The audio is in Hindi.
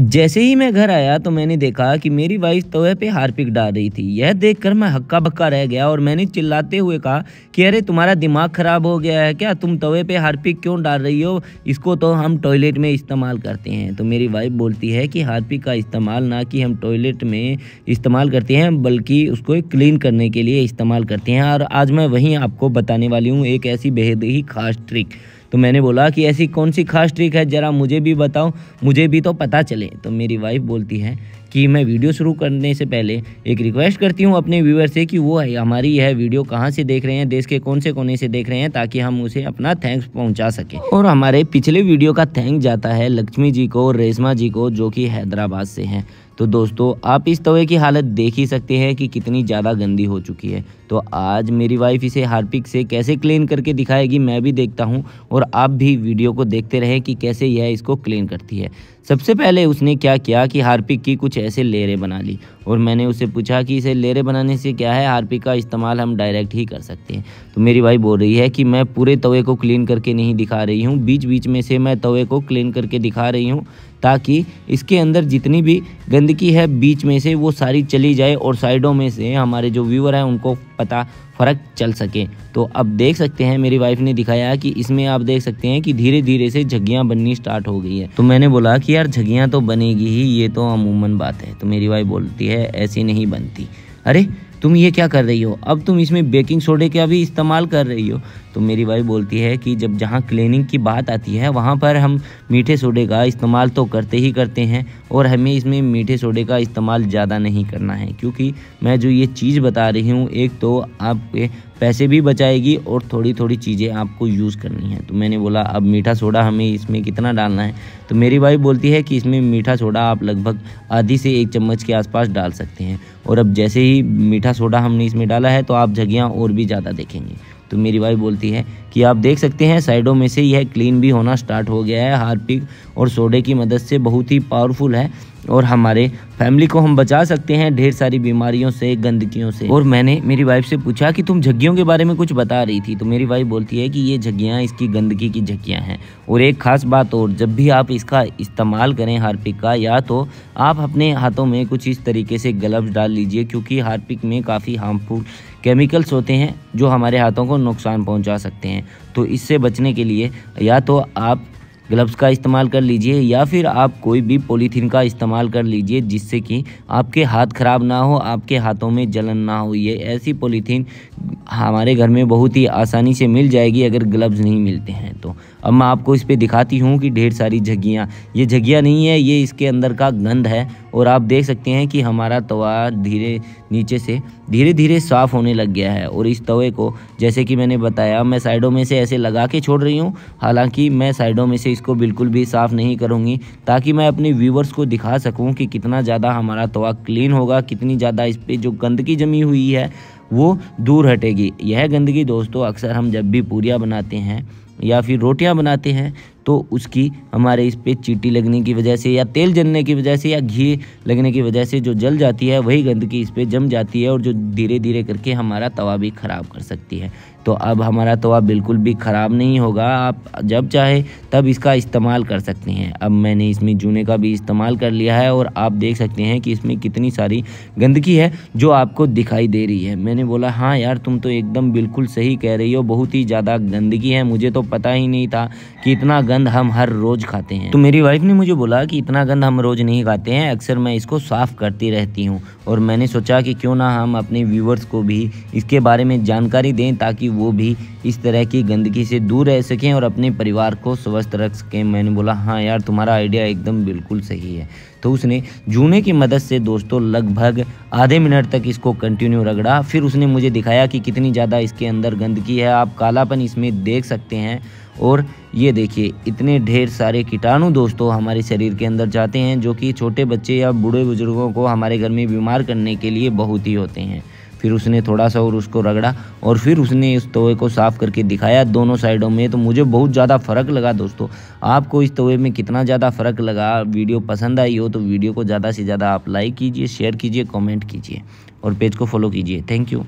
जैसे ही मैं घर आया तो मैंने देखा कि मेरी वाइफ तवे पे हारपिक डाल रही थी यह देखकर मैं हक्का बक्का रह गया और मैंने चिल्लाते हुए कहा कि अरे तुम्हारा दिमाग ख़राब हो गया है क्या तुम तवे पे हारपिक क्यों डाल रही हो इसको तो हम टॉयलेट में इस्तेमाल करते हैं तो मेरी वाइफ बोलती है कि हारपिक का इस्तेमाल ना कि हम टॉयलेट में इस्तेमाल करते हैं बल्कि उसको क्लीन करने के लिए इस्तेमाल करते हैं और आज मैं वहीं आपको बताने वाली हूँ एक ऐसी बेहद ही खास ट्रिक तो मैंने बोला कि ऐसी कौन सी खास ट्रिक है ज़रा मुझे भी बताओ मुझे भी तो पता चले तो मेरी वाइफ बोलती है कि मैं वीडियो शुरू करने से पहले एक रिक्वेस्ट करती हूँ अपने व्यूअर से कि वो है हमारी यह वीडियो कहाँ से देख रहे हैं देश के कौन से कोने से देख रहे हैं ताकि हम उसे अपना थैंक्स पहुँचा सकें और हमारे पिछले वीडियो का थैंक जाता है लक्ष्मी जी को और रेशमा जी को जो कि हैदराबाद से हैं तो दोस्तों आप इस तवे की हालत देख ही सकते हैं कि कितनी ज़्यादा गंदी हो चुकी है तो आज मेरी वाइफ इसे हार्पिक से कैसे क्लीन करके दिखाएगी मैं भी देखता हूँ और आप भी वीडियो को देखते रहें कि कैसे यह इसको क्लीन करती है सबसे पहले उसने क्या किया कि हार्पिक की कुछ ऐसे लेरें बना ली और मैंने उसे पूछा कि इसे लेरे बनाने से क्या है हार्पिक का इस्तेमाल हम डायरेक्ट ही कर सकते हैं तो मेरी वाइफ बोल रही है कि मैं पूरे तवे को क्लीन करके नहीं दिखा रही हूँ बीच बीच में से मैं तवे को क्लीन करके दिखा रही हूँ ताकि इसके अंदर जितनी भी गंदगी है बीच में से वो सारी चली जाए और साइडों में से हमारे जो व्यूअर हैं उनको पता फ़र्क चल सके तो अब देख सकते हैं मेरी वाइफ ने दिखाया कि इसमें आप देख सकते हैं कि धीरे धीरे से झग्गियाँ बननी स्टार्ट हो गई है तो मैंने बोला कि यार झग्गियाँ तो बनेगी ही ये तो अमूमन बात है तो मेरी वाइफ बोलती है ऐसी नहीं बनती अरे तुम ये क्या कर रही हो अब तुम इसमें बेकिंग सोडे का भी इस्तेमाल कर रही हो तो मेरी वाइफ बोलती है कि जब जहाँ क्लीनिंग की बात आती है वहाँ पर हम मीठे सोडे का इस्तेमाल तो करते ही करते हैं और हमें इसमें मीठे सोडे का इस्तेमाल ज़्यादा नहीं करना है क्योंकि मैं जो ये चीज़ बता रही हूँ एक तो आपके पैसे भी बचाएगी और थोड़ी थोड़ी चीज़ें आपको यूज़ करनी है तो मैंने बोला अब मीठा सोडा हमें इसमें कितना डालना है तो मेरी वाइफ बोलती है कि इसमें मीठा सोडा आप लगभग आधी से एक चम्मच के आसपास डाल सकते हैं और अब जैसे ही मीठा सोडा हमने इसमें डाला है तो आप झगियाँ और भी ज़्यादा देखेंगे तो मेरी वाइफ बोलती है कि आप देख सकते हैं साइडों में से यह क्लीन भी होना स्टार्ट हो गया है हार्पिक और सोडे की मदद से बहुत ही पावरफुल है और हमारे फैमिली को हम बचा सकते हैं ढेर सारी बीमारियों से गंदगियों से और मैंने मेरी वाइफ से पूछा कि तुम झग्गियों के बारे में कुछ बता रही थी तो मेरी वाइफ बोलती है कि ये झग्गियाँ इसकी गंदगी की झग्गियाँ हैं और एक ख़ास बात और जब भी आप इसका इस्तेमाल करें हार्पिक का या तो आप अपने हाथों में कुछ इस तरीके से ग्लव्स डाल लीजिए क्योंकि हार्पिक में काफ़ी हार्मफुल केमिकल्स होते हैं जो हमारे हाथों को नुकसान पहुंचा सकते हैं तो इससे बचने के लिए या तो आप ग्लव्स का इस्तेमाल कर लीजिए या फिर आप कोई भी पॉलीथीन का इस्तेमाल कर लीजिए जिससे कि आपके हाथ ख़राब ना हो आपके हाथों में जलन ना हो ये ऐसी पॉलीथीन हमारे घर में बहुत ही आसानी से मिल जाएगी अगर ग्लव्स नहीं मिलते हैं तो अब मैं आपको इस पर दिखाती हूँ कि ढेर सारी झगियाँ ये झगियाँ नहीं है ये इसके अंदर का गंध है और आप देख सकते हैं कि हमारा तवा धीरे नीचे से धीरे धीरे साफ़ होने लग गया है और इस तवे को जैसे कि मैंने बताया मैं साइडों में से ऐसे लगा के छोड़ रही हूँ हालांकि मैं साइडों में से इसको बिल्कुल भी साफ़ नहीं करूँगी ताकि मैं अपने व्यूवर्स को दिखा सकूँ कि कितना ज़्यादा हमारा तवा क्लीन होगा कितनी ज़्यादा इस पर जो गंदगी जमी हुई है वो दूर हटेगी यह गंदगी दोस्तों अक्सर हम जब भी पूरियाँ बनाते हैं या फिर रोटियां बनाते हैं तो उसकी हमारे इस पर चीटी लगने की वजह से या तेल जलने की वजह से या घी लगने की वजह से जो जल जाती है वही गंदगी इस पर जम जाती है और जो धीरे धीरे करके हमारा तवा भी ख़राब कर सकती है तो अब हमारा तवा बिल्कुल भी ख़राब नहीं होगा आप जब चाहे तब इसका इस्तेमाल कर सकते हैं अब मैंने इसमें जूने का भी इस्तेमाल कर लिया है और आप देख सकते हैं कि इसमें कितनी सारी गंदगी है जो आपको दिखाई दे रही है मैंने बोला हाँ यार तुम तो एकदम बिल्कुल सही कह रही हो बहुत ही ज़्यादा गंदगी है मुझे तो पता ही नहीं था कि इतना गंद हम हर रोज़ खाते हैं तो मेरी वाइफ ने मुझे बोला कि इतना गंद हम रोज़ नहीं खाते हैं अक्सर मैं इसको साफ़ करती रहती हूँ और मैंने सोचा कि क्यों ना हम अपने व्यूवर्स को भी इसके बारे में जानकारी दें ताकि वो भी इस तरह की गंदगी से दूर रह सकें और अपने परिवार को स्वस्थ रख सकें मैंने बोला हाँ यार तुम्हारा आइडिया एकदम बिल्कुल सही है तो उसने जूने की मदद से दोस्तों लगभग आधे मिनट तक इसको कंटिन्यू रगड़ा फिर उसने मुझे दिखाया कि कितनी ज़्यादा इसके अंदर गंदगी है आप कालापन इसमें देख सकते हैं और ये देखिए इतने ढेर सारे कीटाणु दोस्तों हमारे शरीर के अंदर जाते हैं जो कि छोटे बच्चे या बूढ़े बुजुर्गों को हमारे घर में बीमार करने के लिए बहुत ही होते हैं फिर उसने थोड़ा सा और उसको रगड़ा और फिर उसने इस तवे को साफ़ करके दिखाया दोनों साइडों में तो मुझे बहुत ज़्यादा फ़र्क लगा दोस्तों आपको इस तवे में कितना ज़्यादा फ़र्क लगा वीडियो पसंद आई हो तो वीडियो को ज़्यादा से ज़्यादा आप लाइक कीजिए शेयर कीजिए कॉमेंट कीजिए और पेज को फॉलो कीजिए थैंक यू